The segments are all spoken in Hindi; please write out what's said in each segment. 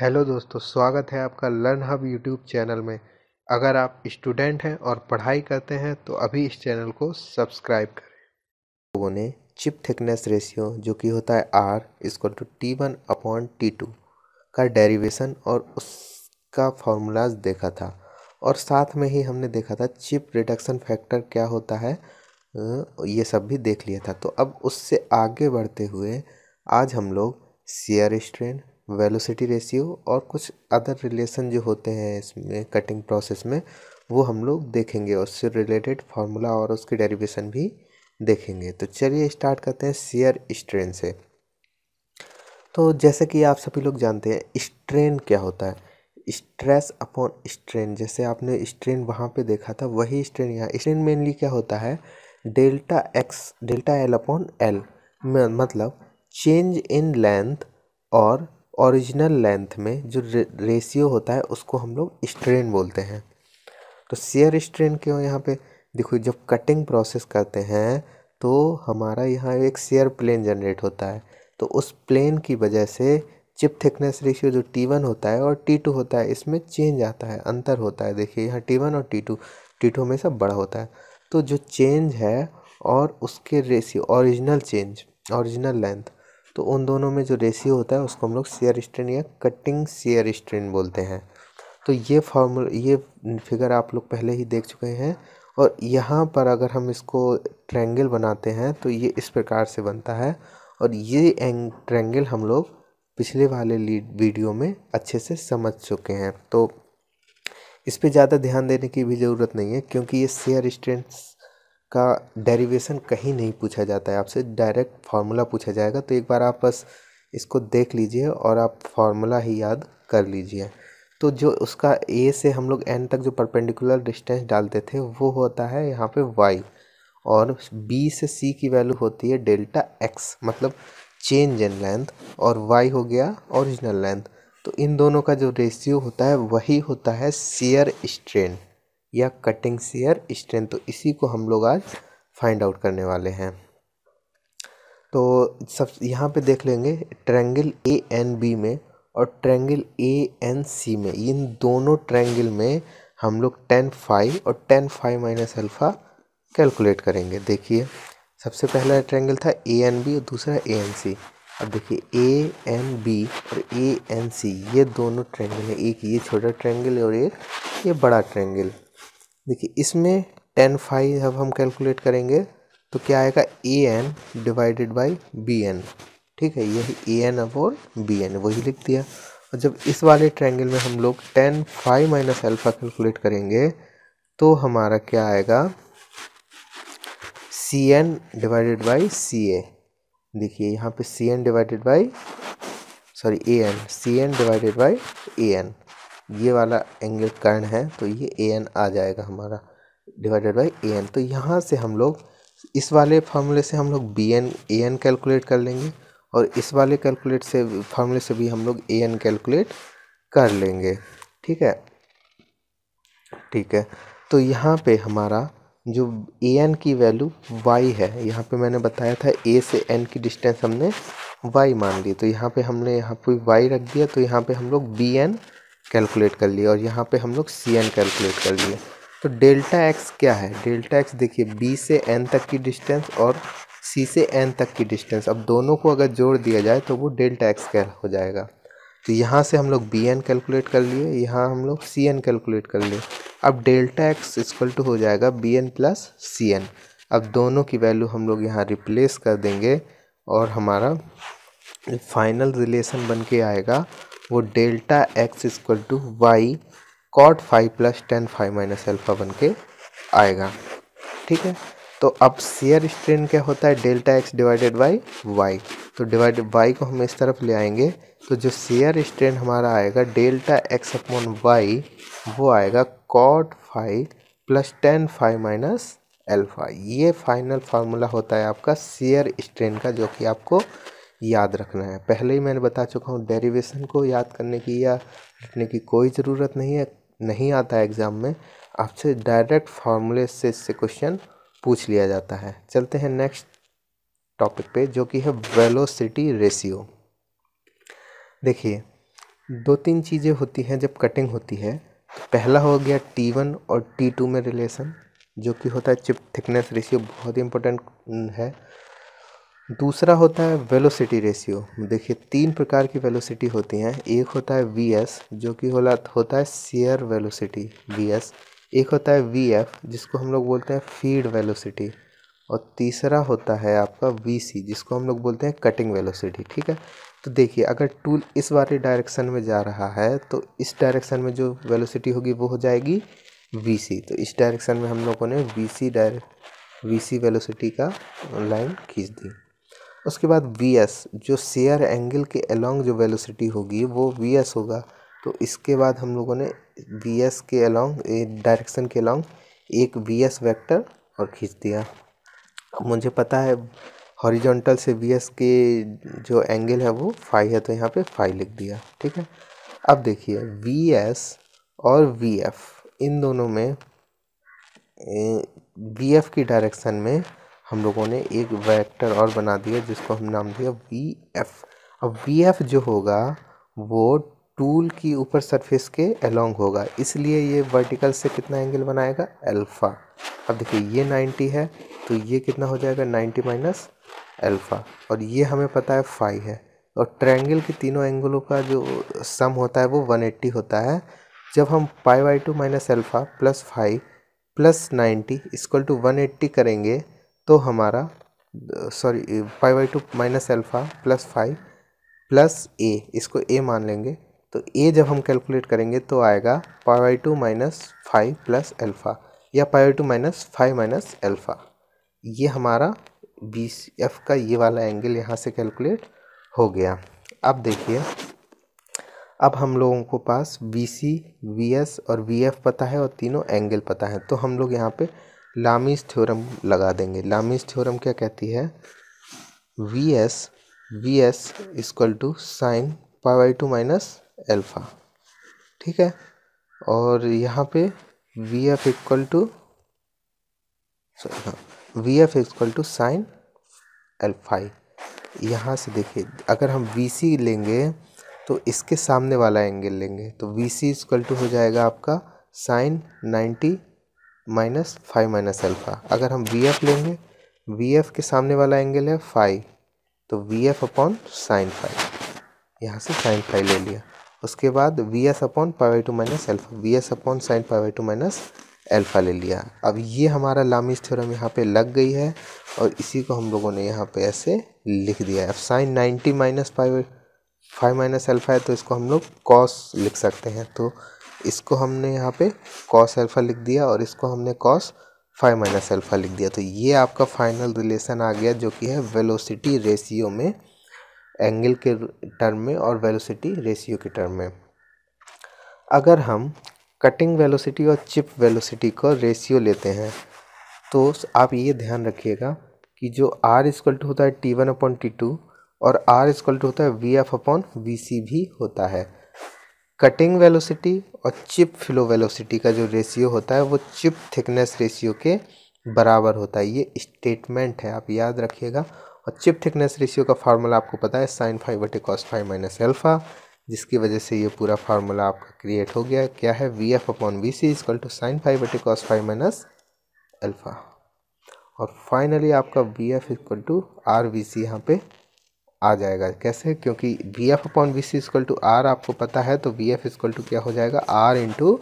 हेलो दोस्तों स्वागत है आपका लर्न हब यूट्यूब चैनल में अगर आप स्टूडेंट हैं और पढ़ाई करते हैं तो अभी इस चैनल को सब्सक्राइब करें लोगों ने चिप थिकनेस रेशियो जो कि होता है आर इसको टू तो T one upon T two का डेरिवेशन और उसका फॉर्मूलाज देखा था और साथ में ही हमने देखा था चिप रिडक्शन फैक्टर क्या होता है ये सब भी देख लिया था तो अब उससे आगे बढ़ते हुए आज हम लोग शेयर स्ट्रेन वेलोसिटी रेशियो और कुछ अदर रिलेशन जो होते हैं इसमें कटिंग प्रोसेस में वो हम लोग देखेंगे उससे रिलेटेड फार्मूला और उसकी डेरिवेशन भी देखेंगे तो चलिए स्टार्ट करते हैं शेयर स्ट्रेन से तो जैसे कि आप सभी लोग जानते हैं स्ट्रेन क्या होता है स्ट्रेस अपॉन स्ट्रेन जैसे आपने स्ट्रेन वहाँ पे देखा था वही स्ट्रेन यहाँ स्ट्रेन मेनली क्या होता है delta X delta L upon L मतलब चेंज इन लेंथ और ओरिजिनल लेंथ में जो रेशियो होता है उसको हम लोग स्ट्रेन बोलते हैं तो शेयर स्ट्रेन क्यों यहाँ पे देखो जब कटिंग प्रोसेस करते हैं तो हमारा यहाँ एक शेयर प्लेन जनरेट होता है तो उस प्लेन की वजह से चिप थिकनेस रेशियो जो टी वन होता है और टी टू होता है इसमें चेंज आता है अंतर होता है देखिए यहाँ टी वन और टी टू टी टू हमेशा बड़ा होता है तो जो चेंज है और उसके ratio original change original length तो उन दोनों में जो रेशियो होता है उसको हम लोग शेयर स्ट्रेन या कटिंग शेयर स्ट्रेन बोलते हैं तो ये फॉर्मूल ये फिगर आप लोग पहले ही देख चुके हैं और यहाँ पर अगर हम इसको ट्रैंगल बनाते हैं तो ये इस प्रकार से बनता है और ये एंग ट्रैंगल हम लोग पिछले वाले वीडियो में अच्छे से समझ चुके हैं तो इस पर ज़्यादा ध्यान देने की भी ज़रूरत नहीं है क्योंकि ये शेयर स्ट्रेंथ का डेरिवेशन कहीं नहीं पूछा जाता है आपसे डायरेक्ट फार्मूला पूछा जाएगा तो एक बार आप बस इसको देख लीजिए और आप फार्मूला ही याद कर लीजिए तो जो उसका ए से हम लोग एन तक जो परपेंडिकुलर डिस्टेंस डालते थे वो होता है यहाँ पे वाई और बी से सी की वैल्यू होती है डेल्टा एक्स मतलब चेंज इन लेंथ और वाई हो गया ओरिजिनल लेंथ तो इन दोनों का जो रेशियो होता है वही होता है सीयर स्ट्रेन या कटिंग शेयर स्ट्रेंथ तो इसी को हम लोग आज फाइंड आउट करने वाले हैं तो सब यहाँ पे देख लेंगे ट्रैंगल ए एन बी में और ट्रैंगल ए एन सी में इन दोनों ट्रैंगल में हम लोग टेन फाइव और tan phi minus alpha calculate करेंगे देखिए सबसे पहला ट्रैंगल था ए एन बी और दूसरा ए एन सी अब देखिए ए एन बी और ए एन सी ये दोनों ट्रैंगल हैं एक ये छोटा ट्रैंगल और एक ये बड़ा ट्रैंगल देखिए इसमें टेन फाइव जब हम कैलकुलेट करेंगे तो क्या आएगा A N divided by B N ठीक है यही A N upon B N वही लिख दिया और जब इस वाले ट्रायंगल में हम लोग tan phi minus alpha calculate करेंगे तो हमारा क्या आएगा C N divided by C A देखिए यहाँ पे C N divided by sorry A N C N divided by A N ये वाला एंगल कर्ण है तो ये ए एन आ जाएगा हमारा डिवाइडेड बाई ए एन तो यहाँ से हम लोग इस वाले फार्मूले से हम लोग B N A N calculate कर लेंगे और इस वाले कैलकुलेट से फार्मूले से भी हम लोग ए एन कैलकुलेट कर लेंगे ठीक है ठीक है तो यहाँ पे हमारा जो ए एन की वैल्यू वाई है यहाँ पे मैंने बताया था ए से एन की डिस्टेंस हमने वाई मान ली तो यहाँ पे हमने यहाँ पे वाई रख दिया तो यहाँ पे हम लोग बी एन कैलकुलेट कर लिया और यहाँ पे हम लोग सी एन कैलकुलेट कर लिए तो डेल्टा एक्स क्या है डेल्टा एक्स देखिए बी से एन तक की डिस्टेंस और सी से एन तक की डिस्टेंस अब दोनों को अगर जोड़ दिया जाए तो वो डेल्टा एक्स कैल हो जाएगा तो यहाँ से हम लोग बी एन कैलकुलेट कर लिए यहाँ हम लोग सी एन कैलकुलेट कर लिए अब डेल्टा एक्स इक्वल टू हो जाएगा B N plus C N अब दोनों की वैल्यू हम लोग यहाँ रिप्लेस कर देंगे और हमारा फाइनल रिलेशन बन के आएगा वो delta X equal to Y cot phi plus tan phi minus alpha बन के आएगा ठीक है तो अब सीयर स्ट्रेन क्या होता है delta X divided by Y तो डिवाइड वाई को हम इस तरफ ले आएंगे तो जो सीयर स्ट्रेन हमारा आएगा डेल्टा एक्स अपॉन वाई वो आएगा cot phi plus tan phi minus alpha ये फाइनल फार्मूला होता है आपका सीयर स्ट्रेन का जो कि आपको याद रखना है पहले ही मैंने बता चुका हूँ डेरिवेशन को याद करने की या लिखने की कोई ज़रूरत नहीं है नहीं आता है एग्ज़ाम में आपसे डायरेक्ट फार्मूले से इससे क्वेश्चन पूछ लिया जाता है चलते हैं नेक्स्ट टॉपिक पे जो कि है वेलोसिटी रेशियो देखिए दो तीन चीज़ें होती हैं जब कटिंग होती है पहला हो गया टी वन और टी टू में रिलेशन जो कि होता है चिप थिकनेस रेशियो बहुत ही इंपॉर्टेंट है दूसरा होता है वेलोसिटी रेशियो देखिए तीन प्रकार की वेलोसिटी होती हैं एक होता है वी एस जो कि होला होता है शेयर वेलोसिटी वी एस एक होता है वी एफ जिसको हम लोग बोलते हैं फीड वेलोसिटी और तीसरा होता है आपका वी सी जिसको हम लोग बोलते हैं कटिंग वेलोसिटी ठीक है तो देखिए अगर टूल इस वाले डायरेक्शन में जा रहा है तो इस डायरेक्शन में जो वेलोसिटी होगी वो हो जाएगी वी सी तो इस डायरेक्शन में हम लोगों ने V C direct V C velocity का लाइन खींच दी उसके बाद वी एस जो शेयर एंगल के अलॉन्ग जो वेलोसिटी होगी वो वी एस होगा तो इसके बाद हम लोगों ने वी एस के अलॉन्ग डायरेक्शन के अलॉन्ग एक वी एस वैक्टर और खींच दिया मुझे पता है हॉरिजॉन्टल से वी एस के जो एंगल है वो फाई है तो यहाँ पे फाई लिख दिया ठीक है अब देखिए वी एस और वी एफ इन दोनों में वी एफ की डायरेक्शन में हम लोगों ने एक वेक्टर और बना दिया जिसको हम नाम दिया वी एफ अब वी एफ जो होगा वो टूल की ऊपर सरफेस के अलोंग होगा इसलिए ये वर्टिकल से कितना एंगल बनाएगा अल्फ़ा अब देखिए ये 90 है तो ये कितना हो जाएगा 90 माइनस अल्फ़ा और ये हमें पता है फाइव है और ट्रायंगल के तीनों एंगलों का जो सम होता है वो 180 होता है जब हम pi by two minus alpha plus phi plus ninety equal to one eighty करेंगे तो हमारा sorry pi by two minus alpha plus phi plus A इसको ए मान लेंगे तो ए जब हम कैलकुलेट करेंगे तो आएगा phi by two minus phi plus alpha या pi by two minus phi minus alpha ये हमारा बी एफ का ये वाला एंगल यहाँ से कैलकुलेट हो गया अब देखिए अब हम लोगों को पास बी सी वी एस और वी एफ पता है और तीनों एंगल पता है तो हम लोग यहाँ पर लामिस थ्योरम लगा देंगे लामिस थ्योरम क्या कहती है V S V S equal to sine pi by two minus alpha ठीक है और यहाँ पे V F equal to sorry हाँ V F equal to sine alpha यहाँ से देखिए अगर हम वी सी लेंगे तो इसके सामने वाला एंगल लेंगे तो वी सी इक्वल टू हो जाएगा आपका sine ninety minus phi minus alpha अगर हम वी एफ लेंगे वी एफ के सामने वाला एंगल है फाइव तो V F upon sine phi यहाँ से साइन फाइव ले लिया उसके बाद V S upon power two minus alpha V S upon sine power two minus alpha ले लिया अब ये हमारा लामी थ्योरम यहाँ पे लग गई है और इसी को हम लोगों ने यहाँ पे ऐसे लिख दिया है अब sine ninety minus phi phi minus alpha है तो इसको हम लोग कॉस लिख सकते हैं तो इसको हमने यहाँ पे कॉस एल्फा लिख दिया और इसको हमने कॉस फाइव माइनस एल्फा लिख दिया तो ये आपका फाइनल रिलेशन आ गया जो कि है वेलोसिटी रेशियो में एंगल के टर्म में और वेलोसिटी रेशियो के टर्म में अगर हम कटिंग वेलोसिटी और चिप वेलोसिटी को रेशियो लेते हैं तो आप ये ध्यान रखिएगा कि जो आर इजक्ल टू होता है T one upon T two और आर इजक्ल टू होता है V F upon V C भी होता है कटिंग वेलोसिटी और चिप फ्लो वेलोसिटी का जो रेशियो होता है वो चिप थिकनेस रेशियो के बराबर होता है ये स्टेटमेंट है आप याद रखिएगा और चिप थिकनेस रेशियो का फार्मूला आपको पता है साइन फाइव बटे कॉस फाइव माइनस एल्फा जिसकी वजह से ये पूरा फार्मूला आपका क्रिएट हो गया क्या है V F upon V C equal to sine phi बटे कॉस फाइव माइनस एल्फा और फाइनली आपका V F equal to R V C यहाँ पे आ जाएगा कैसे क्योंकि V F upon V C equal to R आपको पता है तो वी एफ इजकल टू क्या हो जाएगा आर इंटू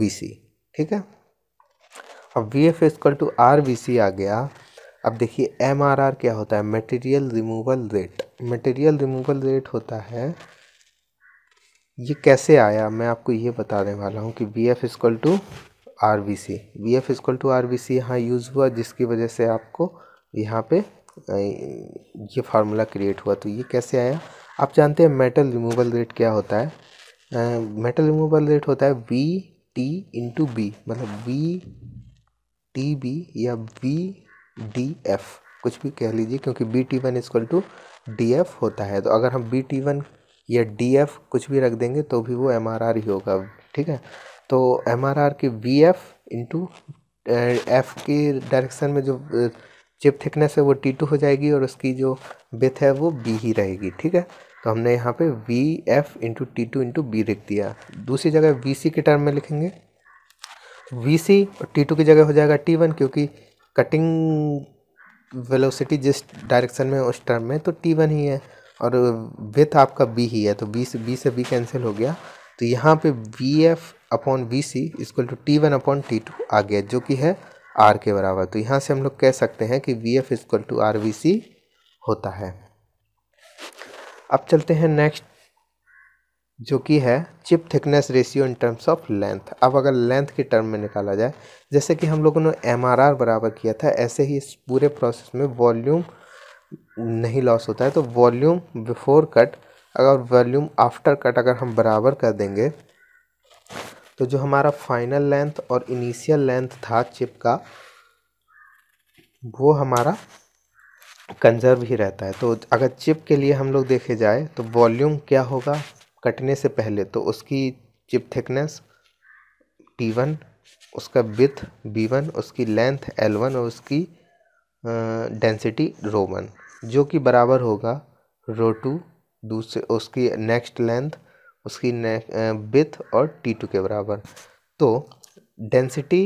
वी सी ठीक है अब V F equal to R V C आ गया अब देखिए एम आर आर क्या होता है material removal rate material removal rate होता है ये कैसे आया मैं आपको ये बताने वाला हूँ कि V F equal to R V C V F equal to R V C यहाँ यूज़ हुआ जिसकी वजह से आपको यहाँ पे ये फार्मूला क्रिएट हुआ तो ये कैसे आया आप जानते हैं मेटल रिमूवल रेट क्या होता है मेटल रिमूवल रेट होता है वी टी इंटू बी मतलब वी टी बी या वी डी एफ कुछ भी कह लीजिए क्योंकि B T one equal to D F होता है तो अगर हम बी टी वन या डी एफ कुछ भी रख देंगे तो भी वो एम आर आर ही होगा ठीक है तो एम आर आर के वी एफ इंटू एफ के डायरेक्शन में जो चिप थिकनेस है वो टी टू हो जाएगी और उसकी जो बेथ है वो बी ही रहेगी ठीक है तो हमने यहाँ पे V F into T two into B लिख दिया दूसरी जगह वी सी के टर्म में लिखेंगे वी सी और टी टू की जगह हो जाएगा टी वन क्योंकि कटिंग वेलोसिटी जिस डायरेक्शन में उस टर्म में तो टी वन ही है और विथ आपका बी ही है तो बी से बी से बी कैंसिल हो गया तो यहाँ पे V F upon V C इसको to T one upon T two आ गया जो कि है आर के बराबर तो यहाँ से हम लोग कह सकते हैं कि V F equal to R V C होता है अब चलते हैं नेक्स्ट जो कि है chip thickness ratio in terms of length अब अगर लेंथ के टर्म में निकाला जाए जैसे कि हम लोगों ने एम बराबर किया था ऐसे ही इस पूरे प्रोसेस में वॉल्यूम नहीं लॉस होता है तो वॉल्यूम बिफोर कट अगर वॉल्यूम आफ्टर कट अगर हम बराबर कर देंगे तो जो हमारा फाइनल लेंथ और इनिशियल लेंथ था चिप का वो हमारा कंजर्व ही रहता है तो अगर चिप के लिए हम लोग देखे जाए तो वॉल्यूम क्या होगा कटने से पहले तो उसकी चिप थिकनेस टी वन उसका विथ बी वन उसकी लेंथ एल वन और उसकी डेंसिटी रो वन जो कि बराबर होगा रो टू दूसरे उसकी नेक्स्ट लेंथ उसकी नेक विथ और टी टू के बराबर तो डेंसिटी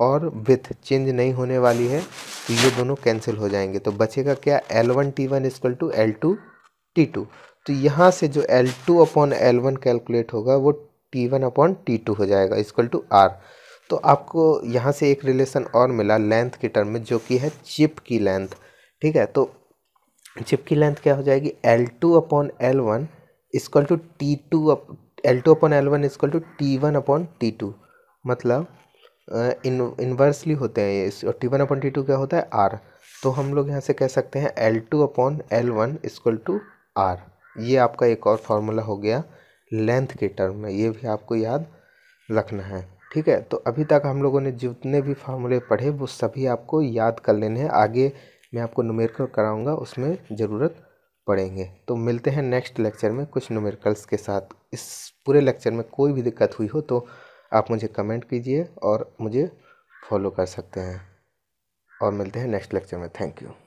और विथ चेंज नहीं होने वाली है तो ये दोनों कैंसिल हो जाएंगे तो बचेगा क्या L one T one equal to L two T two तो यहाँ से जो L two upon L one calculate होगा वो T one upon T two हो जाएगा इजक्ल टू आर तो आपको यहाँ से एक रिलेशन और मिला लेंथ के टर्म में जो कि है चिप की लेंथ ठीक है तो चिप की लेंथ क्या हो जाएगी L two upon L one equal to T two L two upon L one equal to T one upon T two मतलब इन इन्वर्सली होते हैं ये और टी वन अपॉन टी टू क्या होता है आर तो हम लोग यहाँ से कह सकते हैं L two upon L one equal to R ये आपका एक और फार्मूला हो गया लेंथ के टर्म में ये भी आपको याद रखना है ठीक है तो अभी तक हम लोगों ने जितने भी फार्मूले पढ़े वो सभी आपको याद कर लेने हैं आगे मैं आपको नुमेरिकल कराऊंगा उसमें ज़रूरत पढ़ेंगे तो मिलते हैं नेक्स्ट लेक्चर में कुछ न्यूमेरिकल्स के साथ इस पूरे लेक्चर में कोई भी दिक्कत हुई हो तो आप मुझे कमेंट कीजिए और मुझे फॉलो कर सकते हैं और मिलते हैं नेक्स्ट लेक्चर में थैंक यू